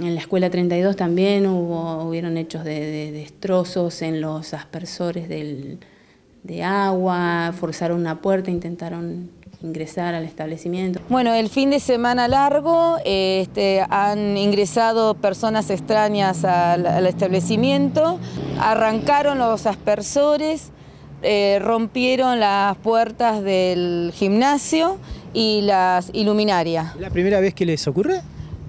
En la escuela 32 también hubo, hubieron hechos de, destrozos en los aspersores del, de agua, forzaron una puerta, intentaron ingresar al establecimiento. Bueno, el fin de semana largo eh, este, han ingresado personas extrañas al, establecimiento, arrancaron los aspersores, eh, rompieron las puertas del gimnasio y las iluminarias. ¿La primera vez que les ocurre?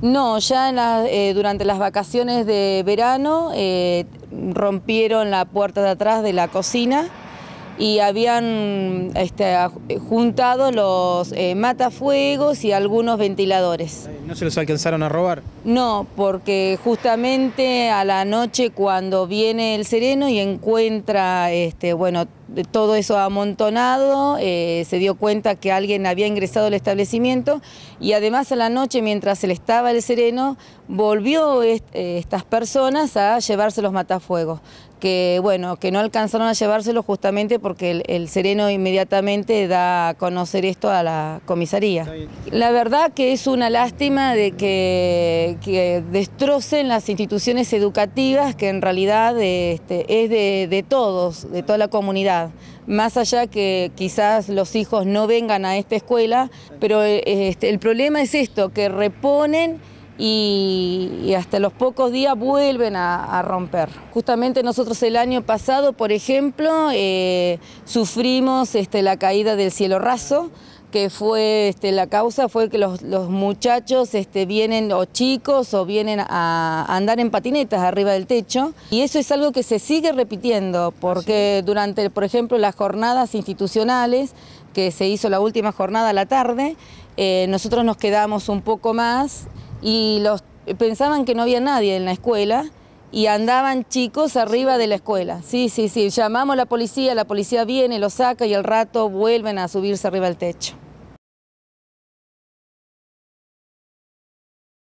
No, ya eh, durante las vacaciones de verano eh, rompieron la puerta de atrás de la cocina y habían este, juntado los eh, matafuegos y algunos ventiladores. ¿No se los alcanzaron a robar? No, porque justamente a la noche cuando viene el sereno y encuentra este, bueno, todo eso amontonado, eh, se dio cuenta que alguien había ingresado al establecimiento y además a la noche mientras él estaba el sereno, volvió eh, estas personas a llevarse los matafuegos, que bueno, que no alcanzaron a llevárselos justamente porque el, sereno inmediatamente da a conocer esto a la comisaría. La verdad que es una lástima de que, destrocen las instituciones educativas que en realidad este, es de todos, de toda la comunidad. Más allá que quizás los hijos no vengan a esta escuela, pero eh, este, el problema es esto, que reponen y, hasta los pocos días vuelven a, romper. Justamente nosotros el año pasado, por ejemplo, eh, sufrimos este, la caída del cielo raso, que fue este, la causa fue que los, muchachos este, vienen o chicos o vienen a, andar en patinetas arriba del techo y eso es algo que se sigue repitiendo porque durante, por ejemplo, las jornadas institucionales que se hizo la última jornada a la tarde, eh, nosotros nos quedamos un poco más y los, pensaban que no había nadie en la escuela y andaban chicos arriba de la escuela. Sí, sí, sí, llamamos a la policía, la policía viene, lo saca y al rato vuelven a subirse arriba del techo.